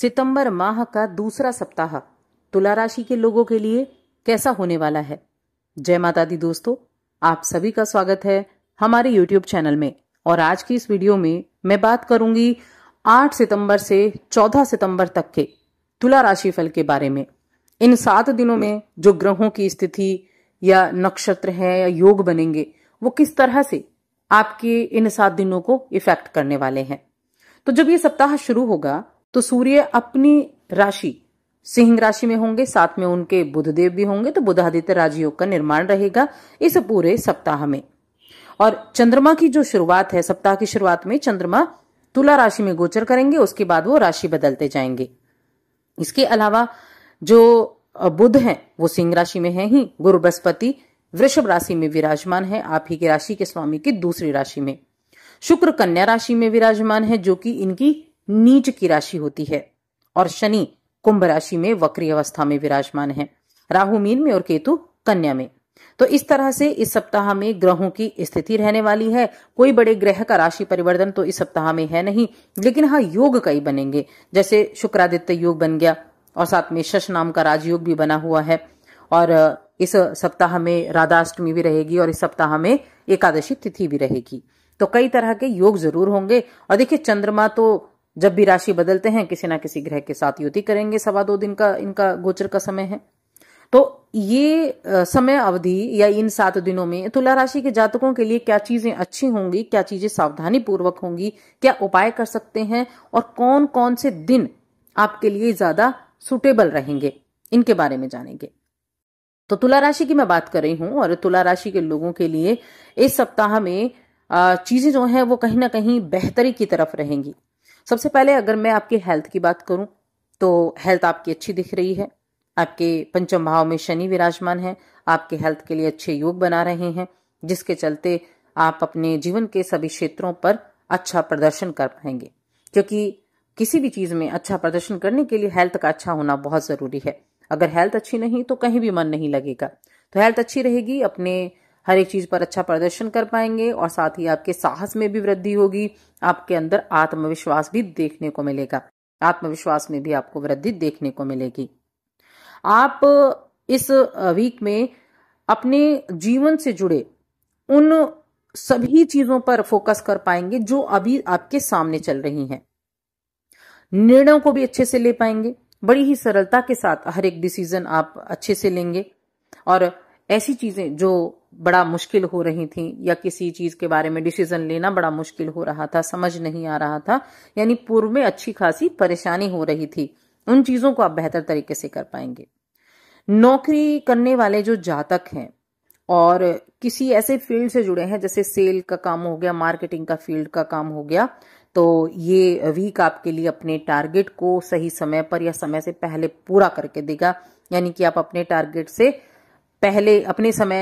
सितंबर माह का दूसरा सप्ताह तुला राशि के लोगों के लिए कैसा होने वाला है जय माता दी दोस्तों आप सभी का स्वागत है हमारे यूट्यूब चैनल में और आज की इस वीडियो में मैं बात करूंगी 8 सितंबर से 14 सितंबर तक के तुला राशि फल के बारे में इन सात दिनों में जो ग्रहों की स्थिति या नक्षत्र है या योग बनेंगे वो किस तरह से आपके इन सात दिनों को इफेक्ट करने वाले हैं तो जब ये सप्ताह शुरू होगा तो सूर्य अपनी राशि सिंह राशि में होंगे साथ में उनके बुधदेव भी होंगे तो बुधादित्य राजयोग का निर्माण रहेगा इस पूरे सप्ताह में और चंद्रमा की जो शुरुआत है सप्ताह की शुरुआत में चंद्रमा तुला राशि में गोचर करेंगे उसके बाद वो राशि बदलते जाएंगे इसके अलावा जो बुध हैं वो सिंह राशि में है ही गुरु बृहस्पति वृषभ राशि में विराजमान है आप ही की राशि के स्वामी की दूसरी राशि में शुक्र कन्या राशि में विराजमान है जो कि इनकी नीच की राशि होती है और शनि कुंभ राशि में वक्री अवस्था में विराजमान है राहु मीन में और केतु कन्या में तो इस तरह से इस सप्ताह में ग्रहों की स्थिति रहने वाली है कोई बड़े ग्रह का राशि परिवर्तन तो इस सप्ताह में है नहीं लेकिन हाँ योग कई बनेंगे जैसे शुक्रादित्य योग बन गया और साथ में शश नाम का राजयोग भी बना हुआ है और इस सप्ताह में राधाष्टमी भी रहेगी और इस सप्ताह में एकादशी तिथि भी रहेगी तो कई तरह के योग जरूर होंगे और देखिए चंद्रमा तो जब भी राशि बदलते हैं किसी ना किसी ग्रह के साथ युति करेंगे सवा दो दिन का इनका गोचर का समय है तो ये समय अवधि या इन सात दिनों में तुला राशि के जातकों के लिए क्या चीजें अच्छी होंगी क्या चीजें सावधानी पूर्वक होंगी क्या उपाय कर सकते हैं और कौन कौन से दिन आपके लिए ज्यादा सुटेबल रहेंगे इनके बारे में जानेंगे तो तुला राशि की मैं बात कर रही हूं और तुला राशि के लोगों के लिए इस सप्ताह में चीजें जो हैं वो कहीं ना कहीं बेहतरी की तरफ रहेंगी सबसे पहले अगर मैं आपकी हेल्थ की बात करूं तो हेल्थ आपकी अच्छी दिख रही है आपके पंचम भाव में शनि विराजमान है आपके हेल्थ के लिए अच्छे योग बना रहे हैं जिसके चलते आप अपने जीवन के सभी क्षेत्रों पर अच्छा प्रदर्शन कर पाएंगे क्योंकि किसी भी चीज में अच्छा प्रदर्शन करने के लिए हेल्थ का अच्छा होना बहुत जरूरी है अगर हेल्थ अच्छी नहीं तो कहीं भी मन नहीं लगेगा तो हेल्थ अच्छी रहेगी अपने हर एक चीज पर अच्छा प्रदर्शन कर पाएंगे और साथ ही आपके साहस में भी वृद्धि होगी आपके अंदर आत्मविश्वास भी देखने को मिलेगा आत्मविश्वास में भी आपको वृद्धि देखने को मिलेगी आप इस वीक में अपने जीवन से जुड़े उन सभी चीजों पर फोकस कर पाएंगे जो अभी आपके सामने चल रही हैं निर्णयों को भी अच्छे से ले पाएंगे बड़ी ही सरलता के साथ हर एक डिसीजन आप अच्छे से लेंगे और ऐसी चीजें जो बड़ा मुश्किल हो रही थी या किसी चीज के बारे में डिसीजन लेना बड़ा मुश्किल हो रहा था समझ नहीं आ रहा था यानी पूर्व में अच्छी खासी परेशानी हो रही थी उन चीजों को आप बेहतर तरीके से कर पाएंगे नौकरी करने वाले जो जातक हैं और किसी ऐसे फील्ड से जुड़े हैं जैसे सेल का काम हो गया मार्केटिंग का फील्ड का काम हो गया तो ये वीक आपके लिए अपने टारगेट को सही समय पर या समय से पहले पूरा करके देगा यानी कि आप अपने टारगेट से पहले अपने समय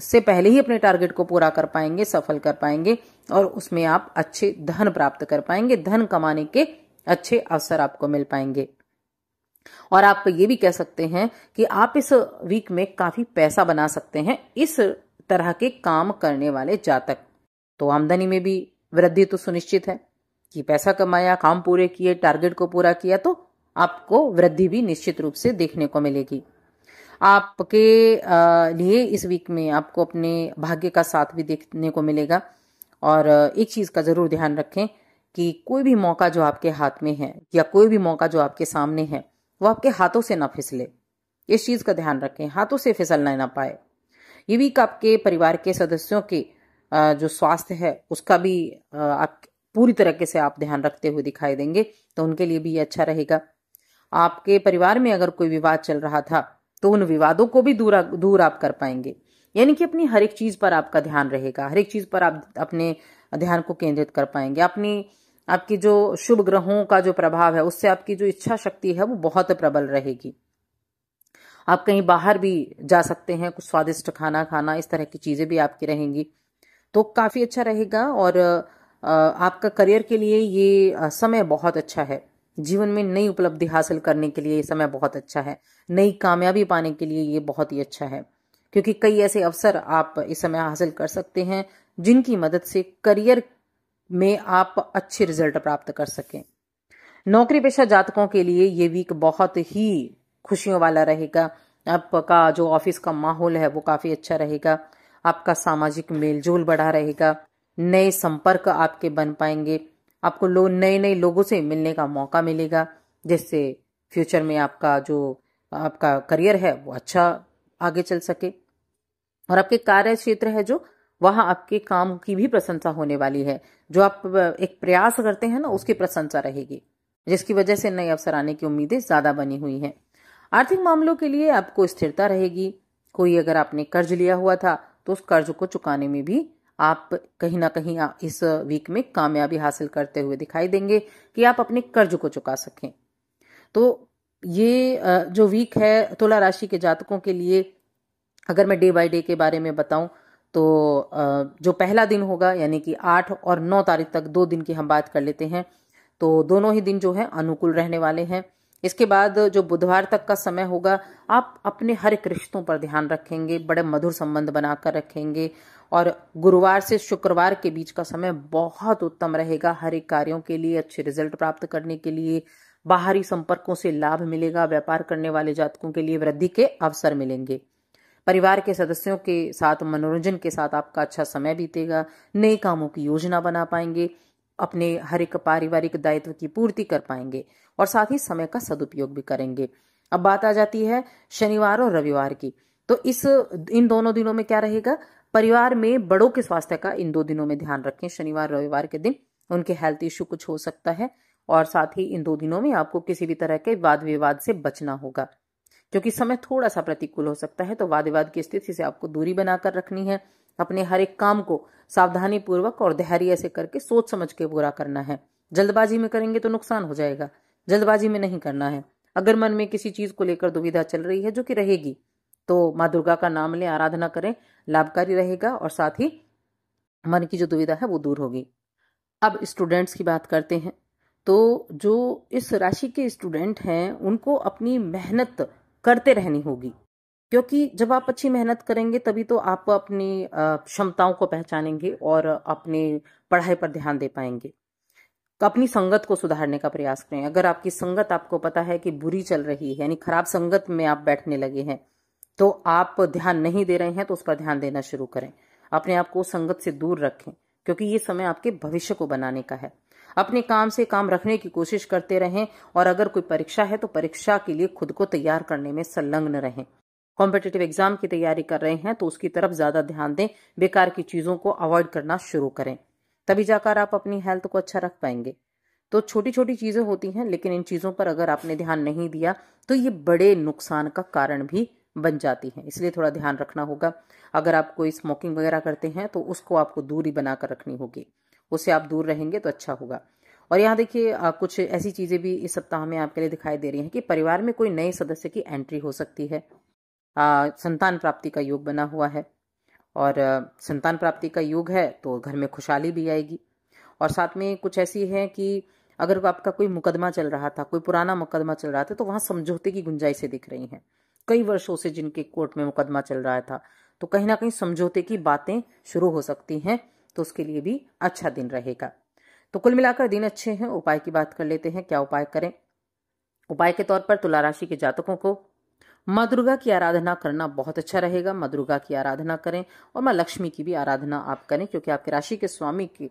से पहले ही अपने टारगेट को पूरा कर पाएंगे सफल कर पाएंगे और उसमें आप अच्छे धन प्राप्त कर पाएंगे धन कमाने के अच्छे अवसर आपको मिल पाएंगे और आप ये भी कह सकते हैं कि आप इस वीक में काफी पैसा बना सकते हैं इस तरह के काम करने वाले जातक तो आमदनी में भी वृद्धि तो सुनिश्चित है कि पैसा कमाया काम पूरे किए टारगेट को पूरा किया तो आपको वृद्धि भी निश्चित रूप से देखने को मिलेगी आपके लिए इस वीक में आपको अपने भाग्य का साथ भी देखने को मिलेगा और एक चीज़ का ज़रूर ध्यान रखें कि कोई भी मौका जो आपके हाथ में है या कोई भी मौका जो आपके सामने है वो आपके हाथों से ना फिसले इस चीज़ का ध्यान रखें हाथों से फिसलना ना पाए ये वीक आपके परिवार के सदस्यों के जो स्वास्थ्य है उसका भी आप पूरी तरीके से आप ध्यान रखते हुए दिखाई देंगे तो उनके लिए भी ये अच्छा रहेगा आपके परिवार में अगर कोई विवाद चल रहा था तो उन विवादों को भी दूर दूर आप कर पाएंगे यानी कि अपनी हर एक चीज़ पर आपका ध्यान रहेगा हर एक चीज़ पर आप अपने ध्यान को केंद्रित कर पाएंगे अपनी आपकी जो शुभ ग्रहों का जो प्रभाव है उससे आपकी जो इच्छा शक्ति है वो बहुत प्रबल रहेगी आप कहीं बाहर भी जा सकते हैं कुछ स्वादिष्ट खाना खाना इस तरह की चीज़ें भी आपकी रहेंगी तो काफ़ी अच्छा रहेगा और आपका करियर के लिए ये समय बहुत अच्छा है जीवन में नई उपलब्धि हासिल करने के लिए ये समय बहुत अच्छा है नई कामयाबी पाने के लिए ये बहुत ही अच्छा है क्योंकि कई ऐसे अवसर आप इस समय हासिल कर सकते हैं जिनकी मदद से करियर में आप अच्छे रिजल्ट प्राप्त कर सकें नौकरी पेशा जातकों के लिए ये वीक बहुत ही खुशियों वाला रहेगा आपका जो ऑफिस का माहौल है वो काफी अच्छा रहेगा आपका सामाजिक मेलजोल बढ़ा रहेगा नए संपर्क आपके बन पाएंगे आपको लो नए नए लोगों से मिलने का मौका मिलेगा जिससे फ्यूचर में आपका जो आपका करियर है वो अच्छा आगे चल सके और आपके कार्य क्षेत्र है जो वहां आपके काम की भी प्रशंसा होने वाली है जो आप एक प्रयास करते हैं ना उसकी प्रशंसा रहेगी जिसकी वजह से नए अवसर आने की उम्मीदें ज्यादा बनी हुई हैं आर्थिक मामलों के लिए आपको स्थिरता रहेगी कोई अगर आपने कर्ज लिया हुआ था तो उस कर्ज को चुकाने में भी आप कहीं ना कहीं इस वीक में कामयाबी हासिल करते हुए दिखाई देंगे कि आप अपने कर्ज को चुका सकें तो ये जो वीक है तुला राशि के जातकों के लिए अगर मैं डे बाय डे के बारे में बताऊं तो जो पहला दिन होगा यानी कि आठ और नौ तारीख तक दो दिन की हम बात कर लेते हैं तो दोनों ही दिन जो है अनुकूल रहने वाले हैं इसके बाद जो बुधवार तक का समय होगा आप अपने हर एक रिश्तों पर ध्यान रखेंगे बड़े मधुर संबंध बनाकर रखेंगे और गुरुवार से शुक्रवार के बीच का समय बहुत उत्तम रहेगा हर एक कार्यों के लिए अच्छे रिजल्ट प्राप्त करने के लिए बाहरी संपर्कों से लाभ मिलेगा व्यापार करने वाले जातकों के लिए वृद्धि के अवसर मिलेंगे परिवार के सदस्यों के साथ मनोरंजन के साथ आपका अच्छा समय बीतेगा नए कामों की योजना बना पाएंगे अपने हर एक पारिवारिक दायित्व की पूर्ति कर पाएंगे और साथ ही समय का सदुपयोग भी करेंगे अब बात आ जाती है शनिवार और रविवार की तो इस इन दोनों दिनों में क्या रहेगा परिवार में बड़ों के स्वास्थ्य का इन दो दिनों में ध्यान रखें शनिवार रविवार के दिन उनके हेल्थ इश्यू कुछ हो सकता है और साथ ही इन दो दिनों में आपको किसी भी तरह के वाद विवाद से बचना होगा क्योंकि समय थोड़ा सा प्रतिकूल हो सकता है तो वाद विवाद की स्थिति से आपको दूरी बनाकर रखनी है अपने हर एक काम को सावधानी पूर्वक और धैर्य से करके सोच समझ के पूरा करना है जल्दबाजी में करेंगे तो नुकसान हो जाएगा जल्दबाजी में नहीं करना है अगर मन में किसी चीज को लेकर दुविधा चल रही है जो कि रहेगी तो माँ दुर्गा का नाम लें आराधना करें लाभकारी रहेगा और साथ ही मन की जो दुविधा है वो दूर होगी अब स्टूडेंट्स की बात करते हैं तो जो इस राशि के स्टूडेंट हैं उनको अपनी मेहनत करते रहनी होगी क्योंकि जब आप अच्छी मेहनत करेंगे तभी तो आप अपनी क्षमताओं को पहचानेंगे और अपनी पढ़ाई पर ध्यान दे पाएंगे तो अपनी संगत को सुधारने का प्रयास करें अगर आपकी संगत आपको पता है कि बुरी चल रही है यानी खराब संगत में आप बैठने लगे हैं तो आप ध्यान नहीं दे रहे हैं तो उस पर ध्यान देना शुरू करें अपने आप को संगत से दूर रखें क्योंकि ये समय आपके भविष्य को बनाने का है अपने काम से काम रखने की कोशिश करते रहें और अगर कोई परीक्षा है तो परीक्षा के लिए खुद को तैयार करने में संलग्न रहें कॉम्पिटेटिव एग्जाम की तैयारी कर रहे हैं तो उसकी तरफ ज्यादा ध्यान दें बेकार की चीजों को अवॉइड करना शुरू करें तभी जाकर आप अपनी हेल्थ को अच्छा रख पाएंगे तो छोटी छोटी चीजें होती हैं लेकिन इन चीजों पर अगर आपने ध्यान नहीं दिया तो ये बड़े नुकसान का कारण भी बन जाती हैं इसलिए थोड़ा ध्यान रखना होगा अगर आप कोई स्मोकिंग वगैरह करते हैं तो उसको आपको दूरी बनाकर रखनी होगी उससे आप दूर रहेंगे तो अच्छा होगा और यहाँ देखिए कुछ ऐसी चीज़ें भी इस सप्ताह में आपके लिए दिखाई दे रही हैं कि परिवार में कोई नए सदस्य की एंट्री हो सकती है आ, संतान प्राप्ति का योग बना हुआ है और आ, संतान प्राप्ति का योग है तो घर में खुशहाली भी आएगी और साथ में कुछ ऐसी है कि अगर आपका कोई मुकदमा चल रहा था कोई पुराना मुकदमा चल रहा था तो वहाँ समझौते की गुंजाइशें दिख रही हैं कई वर्षों से जिनके कोर्ट में मुकदमा चल रहा था तो कहीं ना कहीं समझौते की बातें शुरू हो सकती हैं तो उसके लिए भी अच्छा दिन रहेगा तो कुल मिलाकर दिन अच्छे हैं उपाय की बात कर लेते हैं क्या उपाय करें उपाय के तौर पर तुला राशि के जातकों को माँ दुर्गा की आराधना करना बहुत अच्छा रहेगा माँ दुर्गा की आराधना करें और माँ लक्ष्मी की भी आराधना आप करें क्योंकि आपके राशि के स्वामी की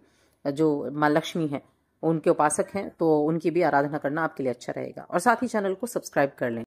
जो माँ लक्ष्मी है उनके उपासक हैं तो उनकी भी आराधना करना आपके लिए अच्छा रहेगा और साथ ही चैनल को सब्सक्राइब कर लें